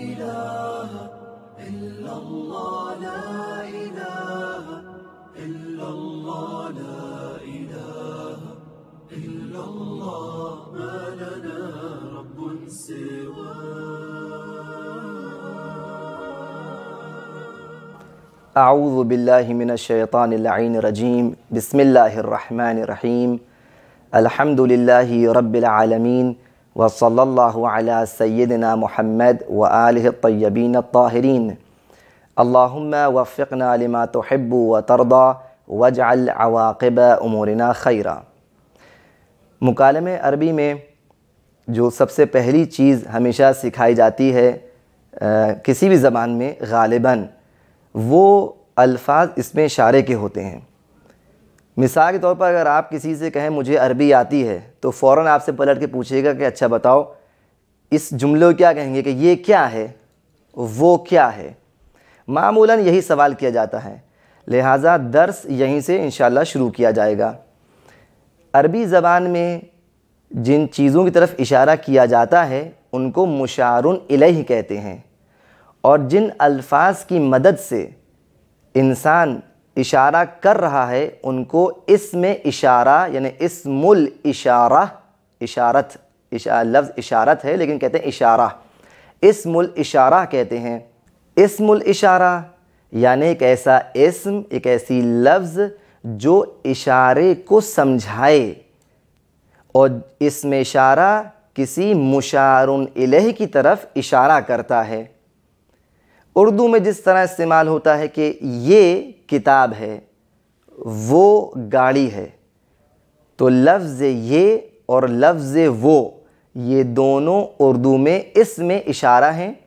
إله إلا الله لا إله إلا الله لا إله إلا الله ما لنا رب سواه أعوذ بالله من الشيطان اللعين الرجيم بسم الله الرحمن الرحيم الحمد لله رب العالمين वसल्ला सैदना महमद व आल तयबीन ताहरीन अल्लाम वफ़िकना तो तहब व तरदा वजाल अवाकब उमोरना खैरा मुकालम अरबी में जो सबसे पहली चीज़ हमेशा सिखाई जाती है आ, किसी भी ज़बान में गालिबा वो अल्फाज इसमें इशारे के होते हैं मिसाल के तौर पर अगर आप किसी से कहें मुझे अरबी आती है तो फ़ौर आपसे पलट के पूछेगा कि अच्छा बताओ इस जुमले को क्या कहेंगे कि ये क्या है वो क्या है मामूला यही सवाल किया जाता है लिहाजा दर्स यहीं से इन शुरू किया जाएगा अरबी ज़बान में जिन चीज़ों की तरफ इशारा किया जाता है उनको मुशारुन इलेह कहते हैं और जिन अल्फाज की मदद से इंसान इशारा कर रहा है उनको इसमें इशारा यानी इसमुल इशारा इशारत इशा लफ्ज़ इशारत है लेकिन कहते हैं इशारा इसमुल इशारा कहते हैं इसमुल इशारा यानी एक ऐसा इसम एक ऐसी लफ्ज़ जो इशारे को समझाए और इसमें इशारा किसी मुशारुन इलेह की तरफ इशारा करता है उर्दू में जिस तरह इस्तेमाल होता है कि ये किताब है वो गाड़ी है तो लफ्ज़ ये और लफ्ज़ वो ये दोनों उर्दू में इसमें इशारा हैं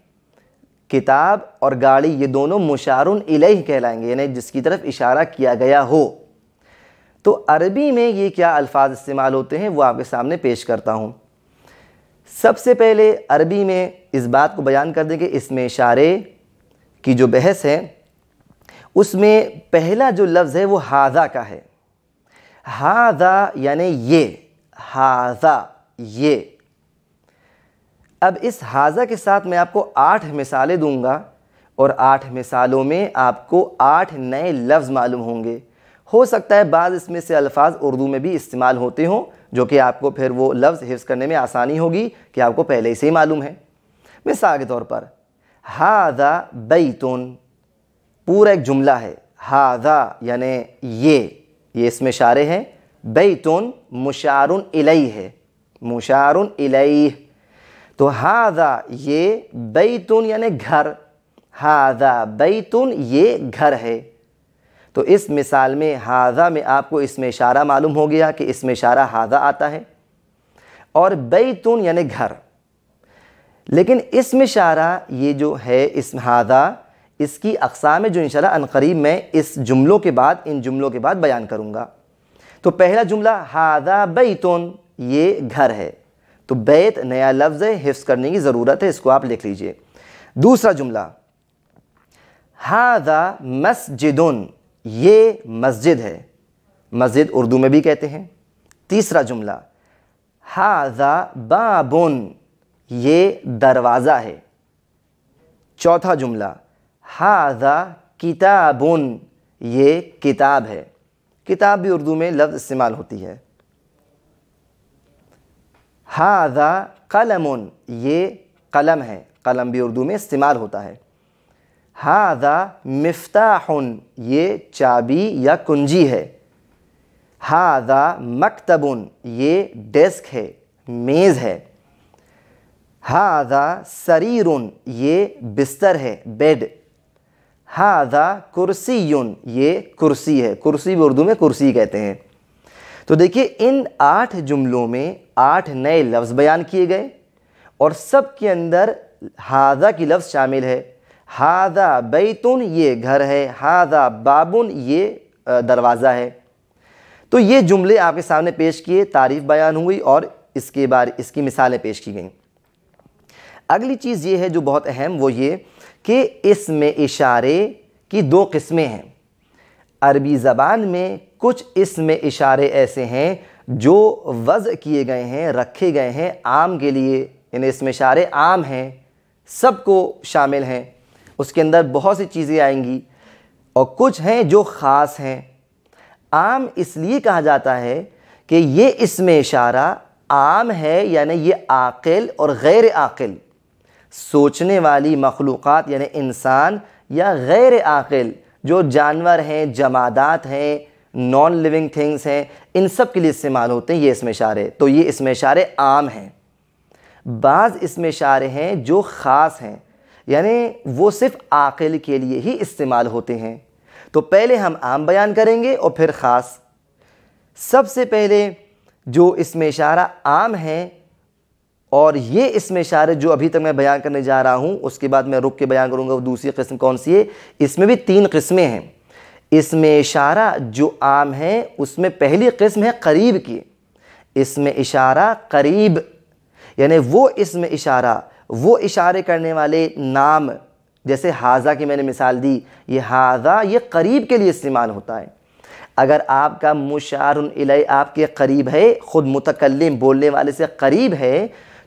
किताब और गाड़ी ये दोनों मुशारुन इलेह कहलाएंगे यानी जिसकी तरफ इशारा किया गया हो तो अरबी में ये क्या अल्फाज इस्तेमाल होते हैं वो आपके सामने पेश करता हूँ सबसे पहले अरबी में इस बात को बयान कर दें कि इसमें इशारे की जो बहस है उसमें पहला जो लफ्ज़ है वो हाजा का है हाजा यानि ये हाजा ये अब इस हाजा के साथ मैं आपको आठ मिसालें दूंगा और आठ मिसालों में आपको आठ नए लफ्ज़ मालूम होंगे हो सकता है बाद इसमें से अल्फाज उर्दू में भी इस्तेमाल होते हों जो कि आपको फिर वो लफ्ज़ हिफ्ज़ करने में आसानी होगी कि आपको पहले से ही मालूम है मिसाल के तौर पर हादा बैतुन पूरा एक जुमला है हादा यानि ये ये इसमें इशारे हैं बैतुन मुशारुन इलई है मुशारुन इलई तो हादा ये बैतुन यानि घर हादा बैतुन ये घर है तो इस मिसाल में हादा में आपको इसमें इशारा मालूम हो गया कि इसमें इशारा हादा आता है और बैतुन यानि घर लेकिन इसम शारा ये जो है इसम हादा इसकी अकसाम जो इन अनकरीब मैं इस जुमलों के बाद इन जुमलों के बाद बयान करूँगा तो पहला जुमला हादा बैतन ये घर है तो बैत नया लफ्ज़ है हिफ्स करने की ज़रूरत है इसको आप लिख लीजिए दूसरा जुमला हादा मस्जिदन ये मस्जिद है मस्जिद उर्दू में भी कहते हैं तीसरा जुमला हादा बाबुन ये दरवाज़ा है चौथा जुमला हाजा किताबुन ये किताब है किताब भी उर्दू में लफ्ज़ इस्तेमाल होती है हाजा कलमुन ये कलम है कलम भी उर्दू में इस्तेमाल होता है हाजा मिफ्ताहुन ये चाबी या कुंजी है हाजा मकतबुन ये डेस्क है मेज़ है हादा सरीर ये बिस्तर है बेड हादा कुर्सीयुन ये कुर्सी है कुर्सी भी उर्दू में कुर्सी कहते हैं तो देखिए इन आठ जुमलों में आठ नए लफ्ज़ बयान किए गए और सब के अंदर हादा की लफ्ज़ शामिल है हादा बैतुन ये घर है हादा बाबुन ये दरवाज़ा है तो ये जुमले आपके सामने पेश किए तारीफ़ बयान हुई और इसके बारे इसकी मिसालें पेश की गईं अगली चीज़ ये है जो बहुत अहम वो ये कि इसमें इशारे की दो किस्में हैं अरबी ज़बान में कुछ इसमें इशारे ऐसे हैं जो वज़ किए गए हैं रखे गए हैं आम के लिए यानी इसमें इशारे आम हैं सबको शामिल हैं उसके अंदर बहुत सी चीज़ें आएंगी और कुछ हैं जो ख़ास हैं आम इसलिए कहा जाता है कि ये इसमें इशारा आम है यानी ये आकिल और गैर आकिल सोचने वाली मखलूक़ यानि इंसान या गैर आकिल जो जानवर हैं जमादात हैं नॉन लिविंग थिंग्स हैं इन सब के लिए इस्तेमाल होते हैं ये इसमें इशारे तो ये इसमें इशारे आम हैं बाज़ इसमें इशारे हैं जो ख़ास हैं यानी वो सिर्फ़ आकिल के लिए ही इस्तेमाल होते हैं तो पहले हम आम बयान करेंगे और फिर ख़ास सबसे पहले जो इसमें इशारा आम है और ये इसमें इशारे जो अभी तक मैं बयान करने जा रहा हूँ उसके बाद मैं रुक के बयान करूँगा वो दूसरी किस्म कौन सी है इसमें भी तीन किस्में हैं इसमें इशारा जो आम है उसमें पहली किस्म है करीब की इसमें इशारा करीब यानी वो इसमें इशारा वो इशारे करने वाले नाम जैसे हाजा की मैंने मिसाल दी ये हाजा ये करीब के लिए इस्तेमाल होता है अगर आपका मुशार आपके करीब है ख़ुद मुतकलम बोलने वाले से करीब है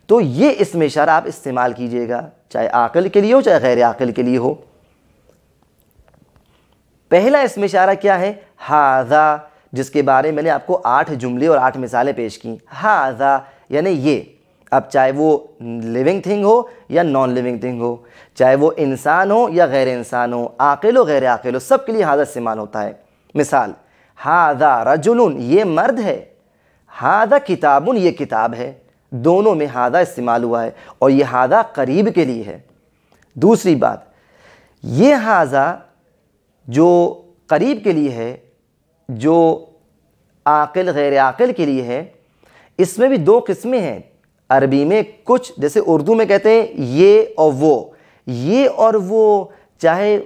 तो ये इसमें इशारा आप इस्तेमाल कीजिएगा चाहे आकल के लिए हो चाहे गैर आकल के लिए हो पहला इसमें इशारा क्या है हाजा जिसके बारे में मैंने आपको आठ जुमले और आठ मिसालें पेश की हाजा यानी ये अब चाहे वो लिविंग थिंग हो या नॉन लिविंग थिंग हो चाहे वो इंसान हो या गैर इंसान हो आकेलो गैर आकेलो सब के लिए हाजा इस्तेमाल होता है मिसाल हाजा रजुलून ये मर्द है हाजा किताबुन ये किताब है दोनों में हादा इस्तेमाल हुआ है और ये हादा करीब के लिए है दूसरी बात ये हाजा जो करीब के लिए है जो आकिल गैर आकिल के लिए है इसमें भी दो किस्में हैं अरबी में कुछ जैसे उर्दू में कहते हैं ये और वो ये और वो चाहे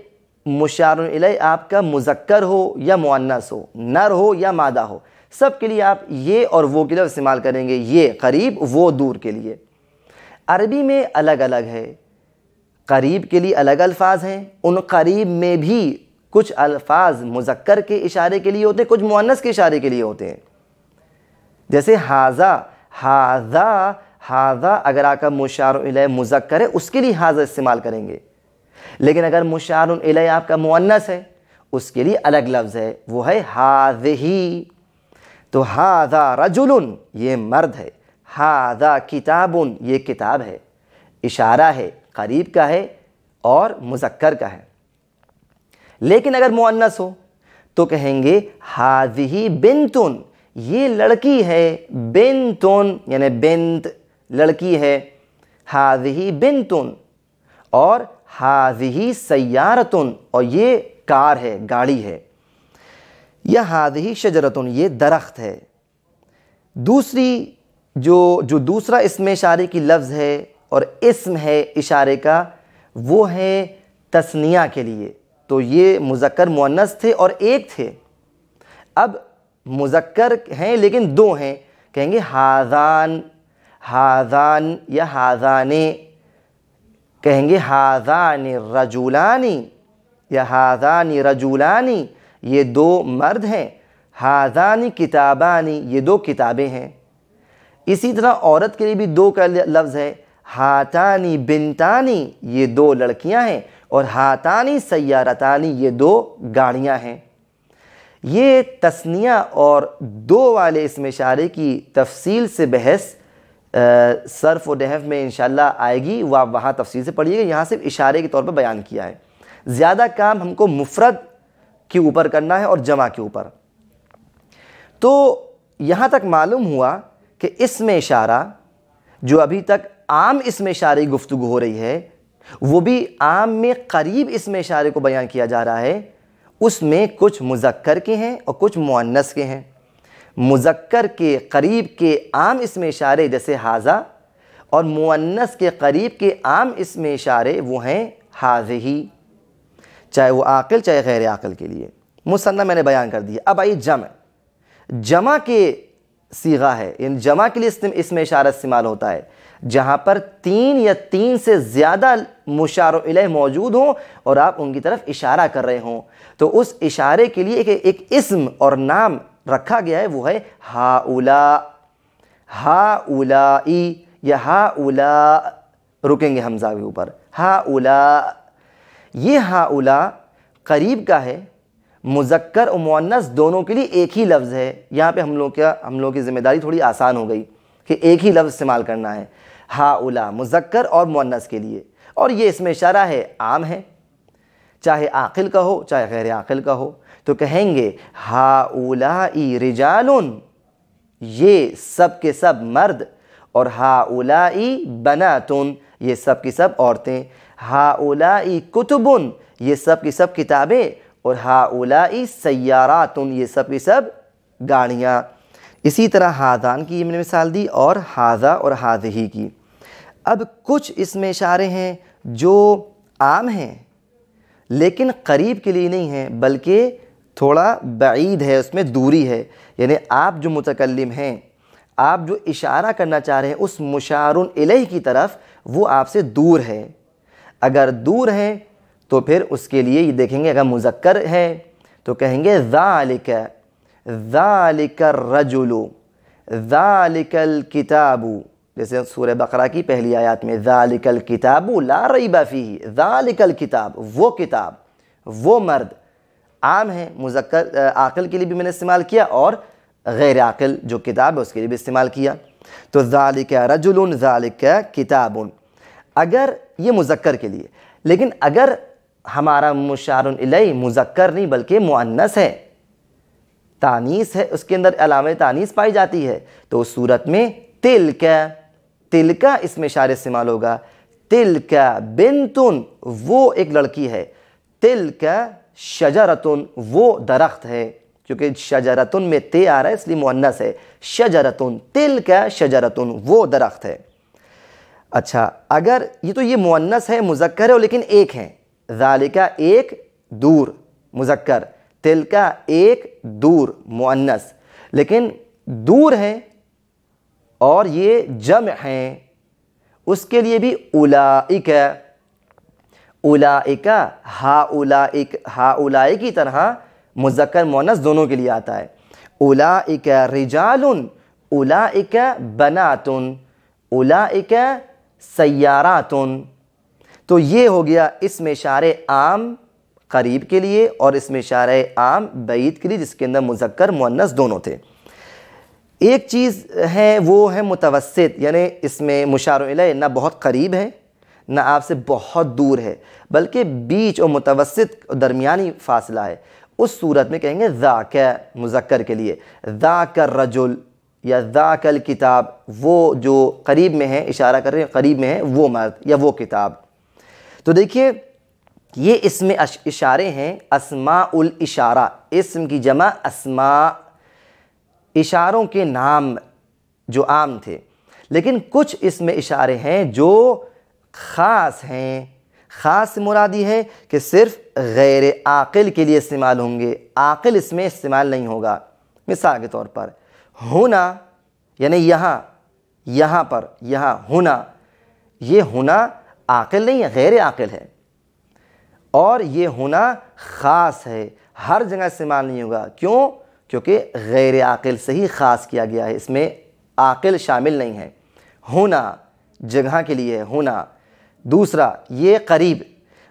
मुशार आपका मुजक्कर हो या मुन्नस हो नर हो या मादा हो सब के लिए आप ये और वो के लफ्ज़ इस्तेमाल करेंगे ये करीब वो दूर के लिए अरबी में अलग अलग है करीब के लिए अलग अल्फाज हैं उन करीब में भी कुछ अल्फाज मुजक्कर के इशारे के लिए होते हैं कुछ मुअन्नस के इशारे के लिए होते हैं जैसे हाजा हाजा हाजा अगर आका मुशार मुजक्कर है उसके लिए हाजा इस्तेमाल करेंगे लेकिन अगर मुशार आपका मुअन्नस है उसके लिए अलग लफ्ज़ है वो है हाजही तो हादा रजुलन ये मर्द है हादा किताबुन ये किताब है इशारा है करीब का है और मुजक्कर का है लेकिन अगर मुअन्नस हो तो कहेंगे हाजही बिनतुन ये लड़की है बिनतुन यानी बिन्त लड़की है हाजही बिनतुन और हाजही सयारतुन और ये कार है गाड़ी है यह ही शजरतन ये दरख्त है दूसरी जो जो दूसरा इसमें इशारे की लफ्ज़ है और इसम है इशारे का वो है तस्निया के लिए तो ये मुजक्कर मुअन्नस थे और एक थे अब मुजक्कर हैं लेकिन दो हैं कहेंगे हाजान हाजान या हाजाने कहेंगे हाजान रजूलानी या हाजानी रजूलानी ये दो मर्द हैं हाजानी किताबानी ये दो किताबें हैं इसी तरह औरत के लिए भी दो का लफ्ज़ है हाथानी बिनतानी ये दो लड़कियां हैं और हाथानी सयारतानी ये दो गाड़ियां हैं ये तस्निया और दो वाले इसमें इशारे की तफसील से बहस सर्फ व डहफ़ में इन आएगी वह वहाँ तफसील से पढ़िएगा यहाँ सिर्फ इशारे के तौर पर बयान किया है ज़्यादा काम हमको मुफरत के ऊपर करना है और जमा के ऊपर तो यहाँ तक मालूम हुआ कि इसमें इशारा जो अभी तक आम इसमें इशारे गुफ्तु हो रही है वो भी आम में करीब इसमें इशारे को बयान किया जा रहा है उसमें कुछ मुजक्कर के हैं और कुछ मुन्नस के हैं मुजक्कर के करीब के आम इसमें इशारे जैसे हाजा और मुन्नस के करीब के आम इसमें इशारे वो हैं हाजही चाहे वो आकिल चाहे गैर आकिल के लिए मुसन्ना मैंने बयान कर दिया अब आइए जम जमा के सीगा है इन जमा के लिए इसमें इशारा इस्तेमाल होता है जहाँ पर तीन या तीन से ज़्यादा मुशार मौजूद हों और आप उनकी तरफ इशारा कर रहे हों तो उस इशारे के लिए एक, एक इसम और नाम रखा गया है वो है हा उला हा उलाई या हा उला रुकेंगे हमजा के ऊपर हा उला ये हाउला करीब का है मुजक्कर उमनस दोनों के लिए एक ही लफ्ज़ है यहाँ पे हम लोग क्या हम लोग की ज़िम्मेदारी थोड़ी आसान हो गई कि एक ही लफ्ज़ इस्तेमाल करना है हाउला मुजक्कर और मुन्नस के लिए और ये इसमें इशारा है आम है चाहे आकिल का हो चाहे गैर आकिल का हो तो कहेंगे हाउला रिजाल ये सब के सब मर्द और हाउला तुन ये सब की सब औरतें हाउलाई कुतुबुन ये सब की सब किताबें और हाउलाई सयारातुन ये सब की सब गाड़ियाँ इसी तरह हादान की मैंने मिसाल दी और हाजा और हाजही की अब कुछ इसमें इशारे हैं जो आम हैं लेकिन करीब के लिए नहीं हैं बल्कि थोड़ा बीद है उसमें दूरी है यानी आप जो मुतकलम हैं आप जो इशारा करना चाह रहे हैं उस मुशारन की तरफ वो आपसे दूर है अगर दूर है तो फिर उसके लिए ये देखेंगे अगर मुजक्कर है तो कहेंगे ज़ालिक ज़ालिक रजुलु ज़ालिकल किताबू जैसे सूर्य बकरा की पहली आयत में ज़ालिकल किताबू ला रही बफ़ी ज़ालिकल किताब वो किताब वो मर्द आम है मुजक्कर आकल के लिए भी मैंने इस्तेमाल किया और गैर आकल जो किताब है उसके लिए भी इस्तेमाल किया तो ज़ालिक रजुल ज़ालिक किताबुन अगर ये मुजक्कर के लिए लेकिन अगर हमारा मुशारई मुजक्कर नहीं बल्कि मुअन्नस है तानीस है उसके अंदर अलाम तानीस पाई जाती है तो उस सूरत में तिल का तिल का इसमें शार इस्तेमाल होगा तिल का बिन वो एक लड़की है तिल का शजरतुन वो दरख्त है क्योंकि शजरतुन में ते आ रहा है इसलिए मुन्नस है शजरतुन तिल का शजरतुन वो दरख्त है अच्छा अगर ये तो ये मुन्नस है मुजक्कर है लेकिन एक है ज़ालिका एक दूर मुजक्कर तिल का एक दूर मुन्नस लेकिन दूर है और ये जम हैं उसके लिए भी उलाइक उलाइका हा उलाइक हा उलाई की तरह मुजक्कर मुअन्नस दोनों के लिए आता है उलाइका रिजाल उलाइका बनातुन उलाइका सयारातन तो ये हो गया इसमें शार आम करीब के लिए और इसमें शार आम बैद के लिए जिसके अंदर मुजक्कर मुन्नस दोनों थे एक चीज़ है वो है मुतवसत यानी इसमें मुशार ना बहुत करीब है ना आपसे बहुत दूर है बल्कि बीच और मुतवसत दरमियानी फासला है उस सूरत में कहेंगे ज़ाक मुजक्कर के लिए ज़ाकर रजुल या कल किताब वो जो करीब में है इशारा कर रहे हैं करीब में है वो मर्द या वो किताब तो देखिए ये इसमें इशारे हैं असमा इशारा इसम की जमा असमा इशारों के नाम जो आम थे लेकिन कुछ इसमें इशारे हैं जो ख़ास हैं ख़ास मुरादी है कि सिर्फ गैर आकिल के लिए इस्तेमाल होंगे आकिल इसमें इस्तेमाल नहीं होगा मिसाल के तौर पर होना यानी यहाँ यहाँ पर यहाँ होना ये होना आकिल नहीं है गैर आकिल है और ये होना ख़ास है हर जगह इस्तेमाल नहीं होगा क्यों क्योंकि गैर आकिल से ही ख़ास किया गया है इसमें आकिल शामिल नहीं है होना जगह के लिए होना दूसरा ये करीब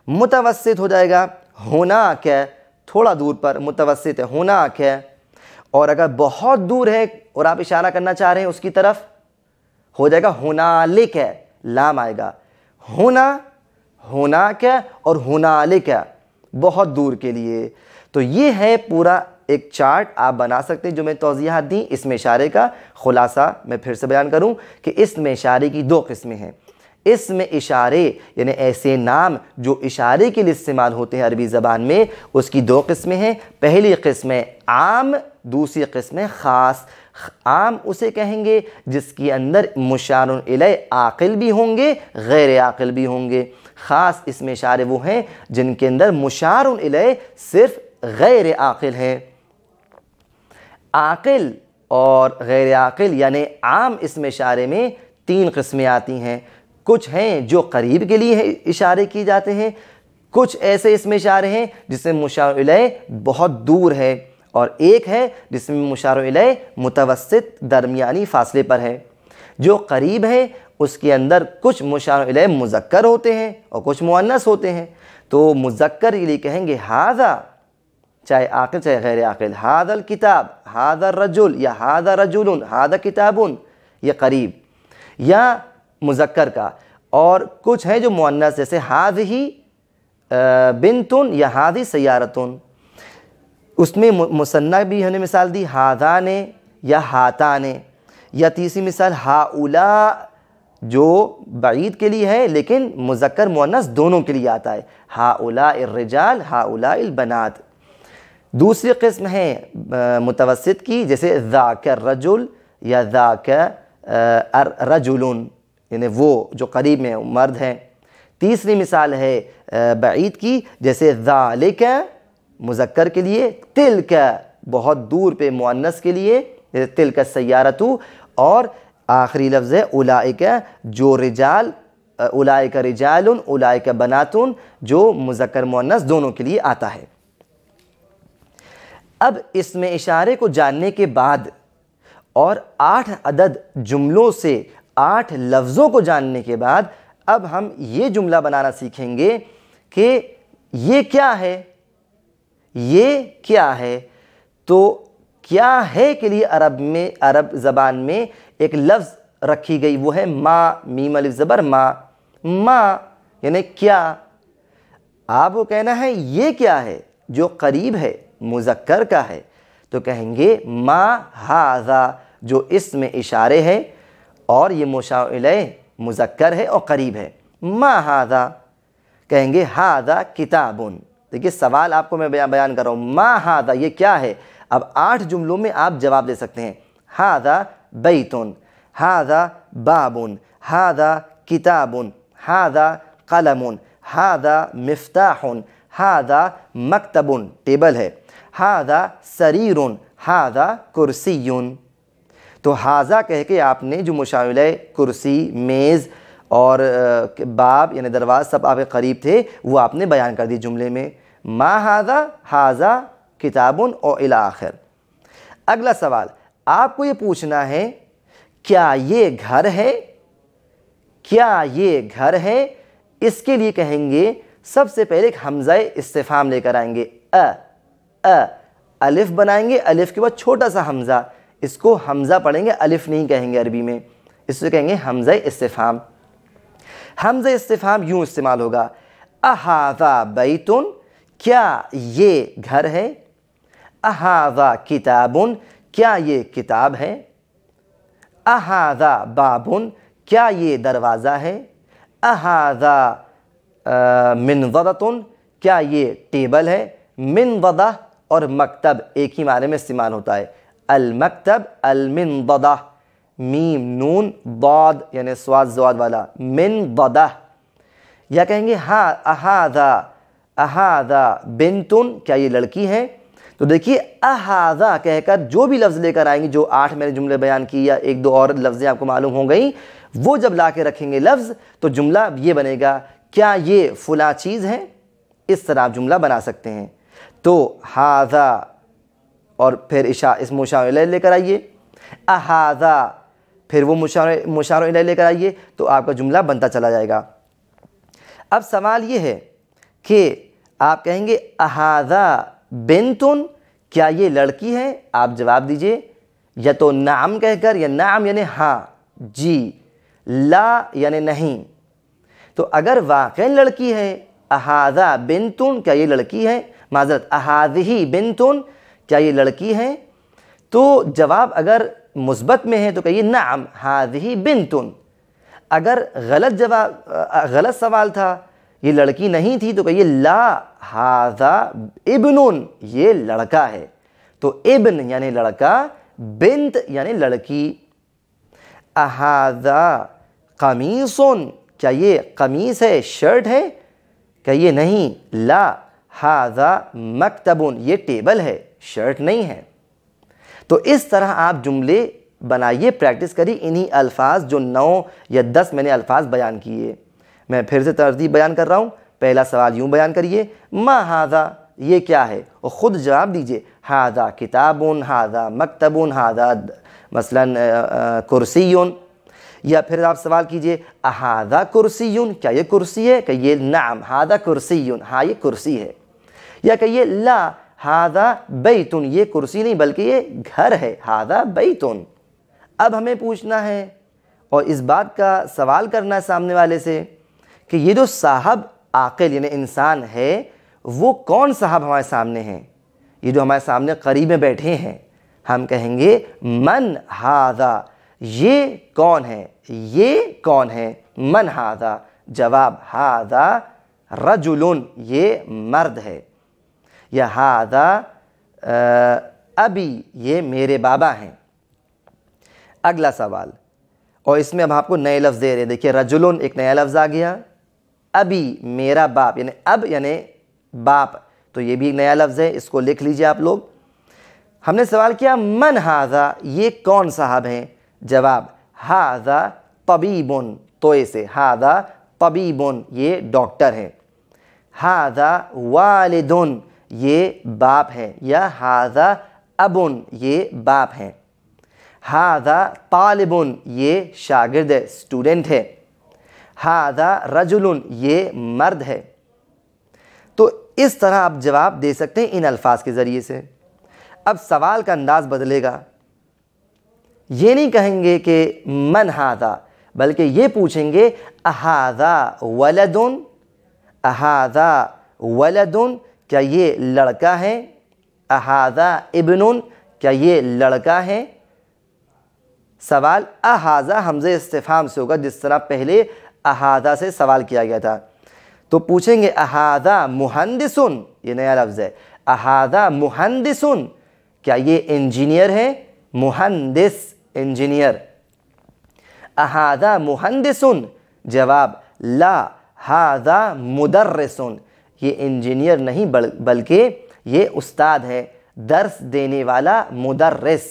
मुतवसत हो जाएगा होना क्या थोड़ा दूर पर मुतवसत है होना क्या और अगर बहुत दूर है और आप इशारा करना चाह रहे हैं उसकी तरफ हो जाएगा हुनालिक है लाम आएगा होना होना क्या और हुनालिक है बहुत दूर के लिए तो ये है पूरा एक चार्ट आप बना सकते हैं जो मैं तोज़ीहत दी इसमें इशारे का ख़ुलासा मैं फिर से बयान करूं कि इसमें इशारे की दो किस्में हैं इसमें इशारे यानी ऐसे नाम जो इशारे के लिए इस्तेमाल होते हैं अरबी ज़बान में उसकी दो किस्में हैं पहली किस्म आम दूसरी है ख़ास आम उसे कहेंगे जिसके अंदर मुशार आकिल भी होंगे गैर आकिल भी होंगे ख़ास इसमें इशारे वो हैं जिनके अंदर मुशार सिर्फ़ गैर आकिल हैं आकिल और गैर आकिल यानि आम इसमें इशारे में तीन कस्में आती हैं कुछ हैं जो करीब के लिए इशारे किए जाते हैं कुछ ऐसे इसमें इशारे हैं जिससे मुशार बहुत दूर है और एक है जिसमें मुशारल मुतवसत दरमियानी फ़ासले पर है जो करीब है उसके अंदर कुछ मुशारल मुजक्कर होते हैं और कुछ मुनस होते हैं तो मुजक्कर ये कहेंगे हाजा चाहे आकिल चाहे गैर आकिल हादल किताब हादर रजुल या हादा रजुल हाद किताबुन या करीब या मुजक्कर का और कुछ हैं जो मुन्नस जैसे हाद ही बिनतुन या हादी सयारतुन उसमें मुसन्ना भी हमने मिसाल दी हादा ने या हाता ने या तीसरी मिसाल हाउला जो बीद के लिए है लेकिन मुजक्र मुनस दोनों के लिए आता है हाउला रजाल हाउला बनात दूसरी किस्म है मुतवसत की जैसे ज़ाक रजुल या अर रजुलन यानी वो जो करीब में मर्द हैं तीसरी मिसाल है बीद की जैसे ज़ालिक मुजक्कर के लिए तिल का बहुत दूर पे मुअन्नस के लिए तिल का सयारतु और आखिरी लफ्ज़ है उलाए का जो रिजाल उलाए का रिजाल उलाए का बनातुन जो मुजक्कर मुअन्नस दोनों के लिए आता है अब इसमें इशारे को जानने के बाद और आठ अदद जुमलों से आठ लफ्ज़ों को जानने के बाद अब हम ये जुमला बनाना सीखेंगे कि ये क्या है ये क्या है तो क्या है के लिए अरब में अरब ज़बान में एक लफ्ज़ रखी गई वो है माँ मीम अलिफ ज़बर माँ माँ यानी क्या आपको कहना है ये क्या है जो करीब है मुजक्कर का है तो कहेंगे माँ हाजा जो इसमें इशारे है और ये मुशाल मुजक्कर है और करीब है माँ हाजा कहेंगे हाजा किताबुन देखिए सवाल आपको मैं बयान कर रहा हूँ माँ हादा ये क्या है अब आठ जुमलों में आप जवाब दे सकते हैं हादा बैतुन हादा बाबुन हादा किताबुन हादा कलमुन हादा मिफ्ताहुन हादा मकतबुन टेबल है हादा सरीरुन हादा कुर्सीयुन तो हाजा कह के आपने जो मुशाविल कुर्सी मेज़ और बाब यानी दरवाज़ सब आपके करीब थे वो आपने बयान कर दिए जुमले में मा हाजा हाजा किताबन और इला आखिर अगला सवाल आपको ये पूछना है क्या ये घर है क्या ये घर है इसके लिए कहेंगे सबसे पहले एक हमज़ा इस्तेफ़ाम लेकर आएंगे अ अ अलिफ़ बनाएंगे अलिफ़ के बाद छोटा सा हमज़ा इसको हमज़ा पढ़ेंगे अलिफ़ नहीं कहेंगे अरबी में इससे कहेंगे हमज़ा इस्तेफ़ाम हमज इस्तेफ़ाम यूँ इस्तेमाल होगा अहावा बैतुन क्या ये घर है अहावा किताबुन क्या ये किताब है अहावा बाबुन क्या ये दरवाज़ा है अहावा मिनवदतुन क्या ये टेबल है मिनवदा और मकतब एक ही माने में इस्तेमाल होता है अलमकतब अलमिनवदा मीम नून बौद यानी स्वाद जवाद वाला मिन बदह या कहेंगे हा अहादा अहादा तुन क्या ये लड़की है तो देखिए अहादा कहकर जो भी लफ्ज़ लेकर आएंगे जो आठ मैंने जुमले बयान की या एक दो और लफ्ज़ें आपको मालूम हो गई वो जब ला के रखेंगे लफ्ज़ तो जुमला ये बनेगा क्या ये फुला चीज़ है इस तरह आप जुमला बना सकते हैं तो हादा और फिर इशा इसमोशा लेकर आइए अहादा फिर वो मुशार मुशार लेकर आइए तो आपका जुमला बनता चला जाएगा अब सवाल ये है कि आप कहेंगे अहादा बेंतुन क्या ये लड़की है आप जवाब दीजिए या तो नाम कहकर या नाम यानी हाँ जी ला यानी नहीं तो अगर वाक़ लड़की है अहादा बिनतुन क्या ये लड़की है माजरत अहादही बिनतुन क्या ये लड़की है तो जवाब अगर मुस्बत में है तो कहिए नाम हादही बिनतुन अगर गलत जवाब गलत सवाल था ये लड़की नहीं थी तो कहिए ला हाजा इबनुन ये लड़का है तो इबन यानी लड़का बिंत यानी लड़की अहाजा कमीसन क्या ये कमीज़ है शर्ट है क्या ये नहीं ला हाजा मकतबुन ये टेबल है शर्ट नहीं है तो इस तरह आप जुमले बनाइए प्रैक्टिस करिए इन्हीं अल्फाज जो नौ या दस मैंने अल्फाज बयान किए मैं फिर से तरजीब बयान कर रहा हूँ पहला सवाल यूँ बयान करिए माँ हाजा ये क्या है और ख़ुद जवाब दीजिए हाजा किताबुन हादा मकतबुन मसला मसलन कुर्सीन या फिर आप सवाल कीजिए अहादा यून क्या ये कुर्सी है कहिए नाम हादा कुर्सी यून हाँ ये कुर्सी है या कहिए ला हादा बैतुन ये कुर्सी नहीं बल्कि ये घर है हादा बैतुन अब हमें पूछना है और इस बात का सवाल करना है सामने वाले से कि ये जो साहब आकिल यानी इंसान है वो कौन साहब हमारे सामने हैं ये जो हमारे सामने करीब में बैठे हैं हम कहेंगे मन हादा ये कौन है ये कौन है मन हादा जवाब हादा रजुलन ये मर्द है या हादा अभी ये मेरे बाबा हैं अगला सवाल और इसमें हम आपको नए लफ्ज़ दे रहे हैं देखिए रजुलन एक नया लफ्ज़ आ गया अभी मेरा बाप यानी अब यानी बाप तो ये भी एक नया लफ्ज़ है इसको लिख लीजिए आप लोग हमने सवाल किया मन हाजा ये कौन साहब हैं जवाब हाजा तबीबन तो से हादा तबीबन ये डॉक्टर हैं हादा वालदन ये बाप है या हाजा अबुन ये बाप है हाजा तालिबुन ये शागिर्द है स्टूडेंट है हाजा रजुल ये मर्द है तो इस तरह आप जवाब दे सकते हैं इन अल्फाज के ज़रिए से अब सवाल का अंदाज़ बदलेगा ये नहीं कहेंगे कि मन हाजा बल्कि ये पूछेंगे अहादा वलदुन अहादा वलदुन क्या ये लड़का है अहाजा इबन क्या ये लड़का है सवाल अहाजा हमजे इस्तेफाम से होगा जिस तरह पहले अहादा से सवाल किया गया था तो पूछेंगे अहादा मुहंदिसन ये नया लफ्ज़ है अहादा मुहंदिसन क्या ये इंजीनियर है मुहंदिस इंजीनियर अहादा मुहंदिसन जवाब ला हाजा मुदर्रसुन ये इंजीनियर नहीं बल बल्कि ये उस्ताद है दर्स देने वाला मुदर्रिस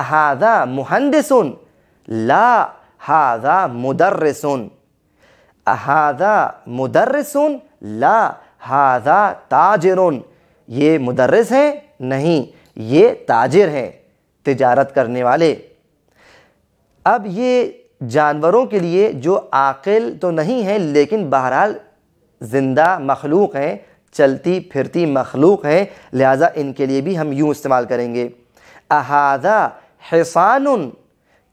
अहादा मुहंदसुन ला हादा मुदर्रसन अहादा मुदर्रसन ला हादा ताजरुन ये मुदर्रस हैं नहीं ये ताजिर हैं तजारत करने वाले अब ये जानवरों के लिए जो आकिल तो नहीं है लेकिन बहरहाल ज़िंदा मखलूक हैं चलती फिरती मखलूक हैं लिहाजा इनके लिए भी हम यूँ इस्तेमाल करेंगे अहादा हसान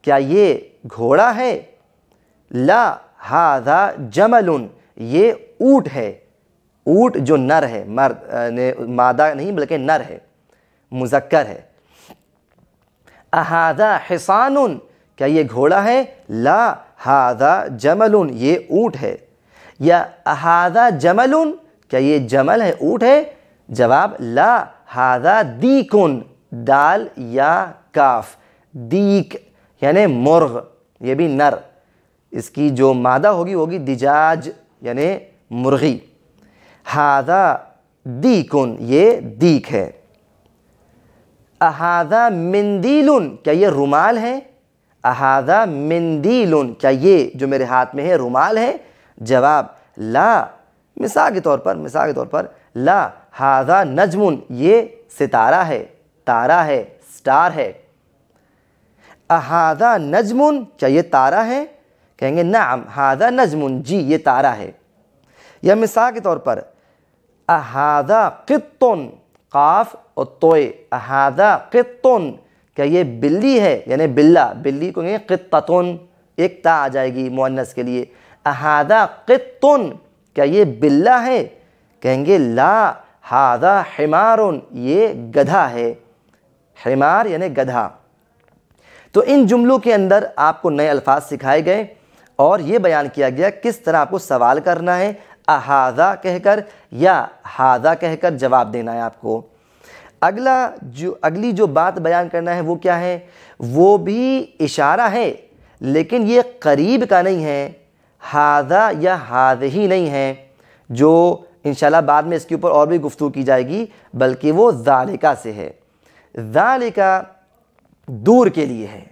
क्या ये घोड़ा है ला हादा जमल ये ऊँट है ऊँट जो नर है मर्द ने मादा नहीं बल्कि नर है मुजक्कर है अहादा हसान क्या ये घोड़ा है ला हादा जमल ये ऊँट है या जमल उन क्या ये जमल है ऊँट है जवाब ला हादा दीकुन दाल या काफ दीक यानि मुर्ग ये भी नर इसकी जो मादा होगी होगी दिजाज यानि मुर्गी हादा दीकुन ये दीक है अहादा मिंदीलुन क्या ये रुमाल है अहादा मिंदीलुन क्या ये जो मेरे हाथ में है रुमाल है जवाब ला मिसाल के तौर पर मिसाल के तौर पर ला हाजा नजमुन ये सितारा है तारा है स्टार है अहादा नजमुन क्या ये तारा है कहेंगे नाम हादा नजमुन जी ये तारा है या मिसाल के तौर पर अहादा कितुन काफ और तोय अहादा कितुन क्या ये बिल्ली है यानी बिल्ला बिल्ली को कहेंगे कितुन एक ता आ जाएगी मुअन्नस के लिए अहादा कितुन क्या ये बिल्ला है कहेंगे ला हादा हिमार ये गधा है हिमार यानी गधा तो इन जुमलों के अंदर आपको नए अल्फाज सिखाए गए और ये बयान किया गया किस तरह आपको सवाल करना है अहादा कहकर या हादा कहकर जवाब देना है आपको अगला जो अगली जो बात बयान करना है वो क्या है वो भी इशारा है लेकिन ये करीब का नहीं है हादा या हाद ही नहीं है जो इन बाद में इसके ऊपर और भी गुफ्तु की जाएगी बल्कि वो ज़ालिका से है ज़ालिका दूर के लिए है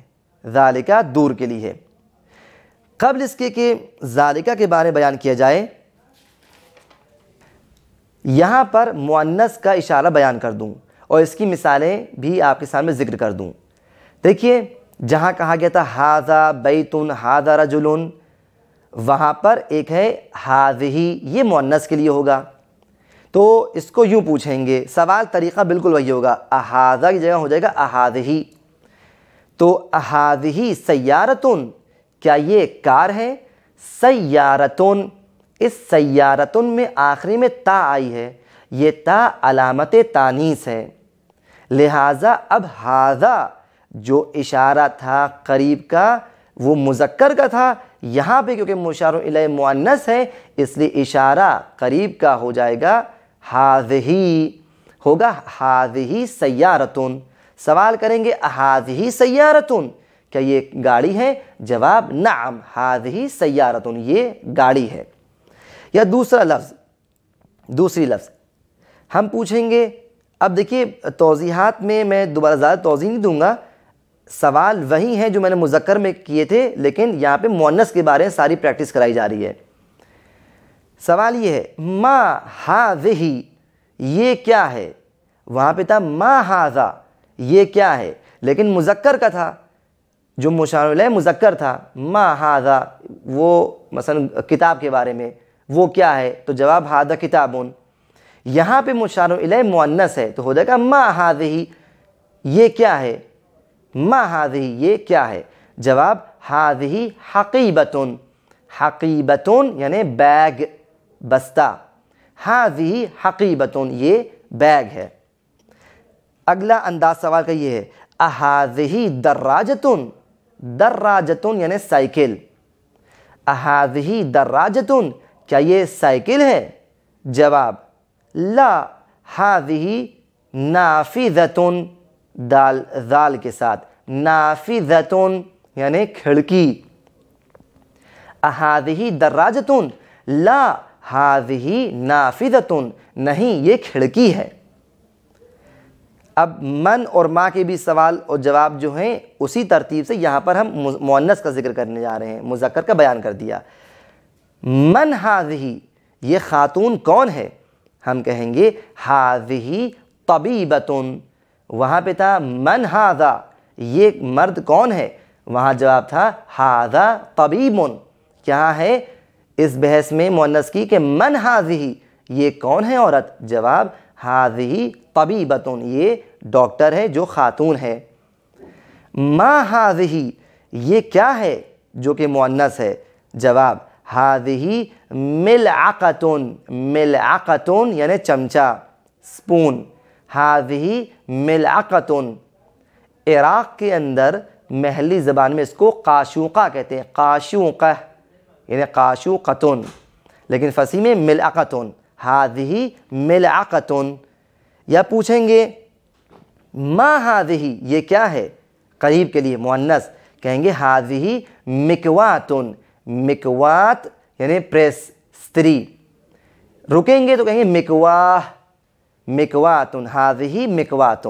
ज़ालिका दूर के लिए है कबल इसके कि ज़ालिका के बारे में बयान किया जाए यहाँ पर मुअन्नस का इशारा बयान कर दूँ और इसकी मिसालें भी आपके सामने ज़िक्र कर दूँ देखिए जहाँ कहा गया था हाजा बैतुन हाजा रजुल वहाँ पर एक है हाजही ये मोनस के लिए होगा तो इसको यूँ पूछेंगे सवाल तरीक़ा बिल्कुल वही होगा अहाजा की जगह हो जाएगा अहाजही तो अहाजही सैारतन क्या ये कार है सैारतन इस सैारतन में आखिरी में ता आई है ये ता अलामत तानीस है लिहाजा अब हाजा जो इशारा था करीब का वो मुजक्कर का था यहाँ पे क्योंकि मुशार मुआनस है इसलिए इशारा करीब का हो जाएगा हाजही होगा हाजही सयारतुन सवाल करेंगे हाजही सयारतुन क्या ये गाड़ी है जवाब नाम हाजही सयारतुन ये गाड़ी है या दूसरा लफ्ज़ दूसरी लफ्ज़ हम पूछेंगे अब देखिए तोजीहत में मैं दोबारा ज़्यादा तोज़ी नहीं दूंगा सवाल वही हैं जो मैंने मुजक्कर में किए थे लेकिन यहाँ पे मोनस के बारे में सारी प्रैक्टिस कराई जा रही है सवाल ये है मा हा वही ये क्या है वहाँ पे था मा हाजा ये क्या है लेकिन मुजक्कर का था जो मुशानुल मुजक्कर था मा हाजा वो मसलन किताब के बारे में वो क्या है तो जवाब हादा किताबुन यहाँ पे मुशानुल मोनस है तो हो जाएगा मा हाज ही ये क्या है मा हादही ये क्या है जवाब हादही हकीबतन हकीबतन यानि बैग बस्ता हादही हकीबतन ये बैग है अगला अंदाज सवाल का ये है अहादही दर्राजतन दर्राजतन यानि साइकिल अहादही दर्राजतन क्या ये साइकिल है जवाब ला हादही नाफिजतन दाल दाल के साथ नाफिजतुन यानि खिड़की अहादही दर्राजतुन ला हादही नाफिजतुन नहीं ये खिड़की है अब मन और माँ के भी सवाल और जवाब जो हैं उसी तरतीब से यहाँ पर हम मुन्नस का जिक्र करने जा रहे हैं मुजक्कर का बयान कर दिया मन हाजही ये खातून कौन है हम कहेंगे हाजही तबीबतुन वहाँ पे था मन हाजा ये मर्द कौन है वहाँ जवाब था हाजा तबीबन क्या है इस बहस में मोनस की कि मन हाजही ये कौन है औरत जवाब हाजही तबीबतन ये डॉक्टर है जो खातून है माँ हाजही ये क्या है जो कि मोनस है जवाब हाजही मिल आकतन मिल आकतन यानि चमचा स्पून हावी मिलाकतुन इराक़ के अंदर महली ज़बान में इसको काशुका कहते हैं काशुका यानी काशूकतुन लेकिन फसी में मिलाकतुन हादही मिलाकतुन या पूछेंगे माँ हादही ये क्या है करीब के लिए मुनस कहेंगे हादही मिकवातुन मिकवात यानी प्रेस स्त्री रुकेंगे तो कहेंगे मिकवाह مكوات هذه مكوات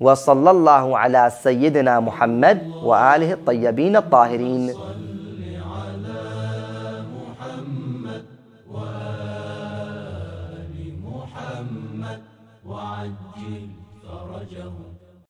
وصلى الله على سيدنا محمد وآله الطيبين الطاهرين وعد